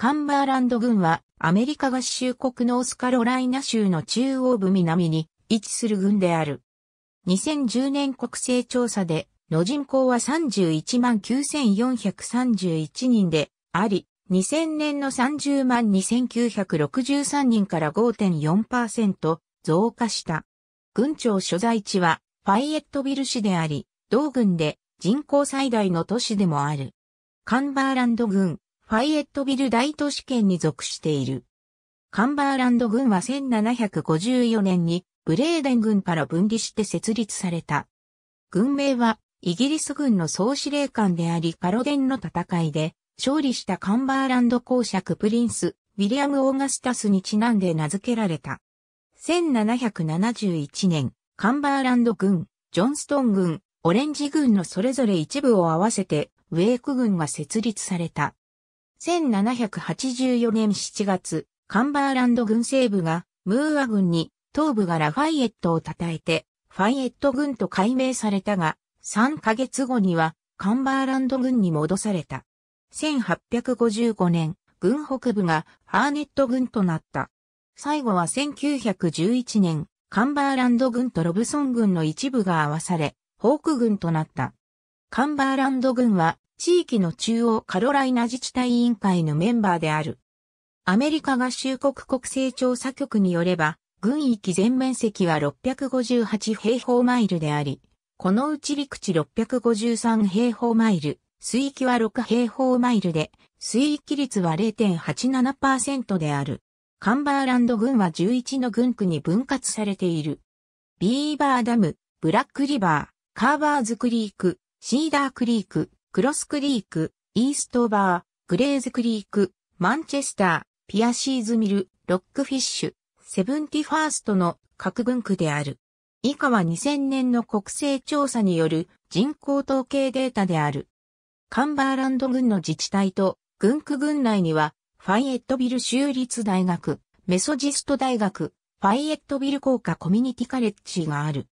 カンバーランド郡はアメリカ合衆国ノースカロライナ州の中央部南に位置する郡である。2010年国勢調査での人口は31万9431人であり、2000年の30万2963人から5.4%増加した。郡庁所在地はファイエットビル市であり、同郡で人口最大の都市でもある。カンバーランド郡ファイエットビル大都市圏に属している。カンバーランド軍は1754年にブレーデン軍から分離して設立された。軍名はイギリス軍の総司令官でありカロデンの戦いで勝利したカンバーランド公爵プリンス、ウィリアム・オーガスタスにちなんで名付けられた。1771年、カンバーランド軍、ジョンストン軍、オレンジ軍のそれぞれ一部を合わせてウェーク軍が設立された。1784年7月、カンバーランド軍西部がムーア軍に、東部がラファイエットを称えて、ファイエット軍と改名されたが、3ヶ月後にはカンバーランド軍に戻された。1855年、軍北部がハーネット軍となった。最後は1911年、カンバーランド軍とロブソン軍の一部が合わされ、ホーク軍となった。カンバーランド軍は地域の中央カロライナ自治体委員会のメンバーである。アメリカ合衆国国勢調査局によれば、軍域全面積は658平方マイルであり、このうち陸地653平方マイル、水域は6平方マイルで、水域率は0.87%である。カンバーランド郡は11の郡区に分割されている。ビーバーダム、ブラックリバー、カーバーズクリーク、シーダークリーク、クロスクリーク、イーストバー、グレーズクリーク、マンチェスター、ピアシーズミル、ロックフィッシュ、セブンティファーストの各軍区である。以下は2000年の国勢調査による人口統計データである。カンバーランド軍の自治体と軍区軍内には、ファイエットビル州立大学、メソジスト大学、ファイエットビル工科コミュニティカレッジがある。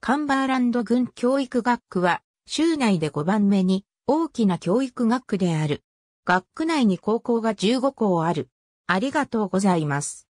カンバーランド軍教育学区は、州内で5番目に大きな教育学区である。学区内に高校が15校ある。ありがとうございます。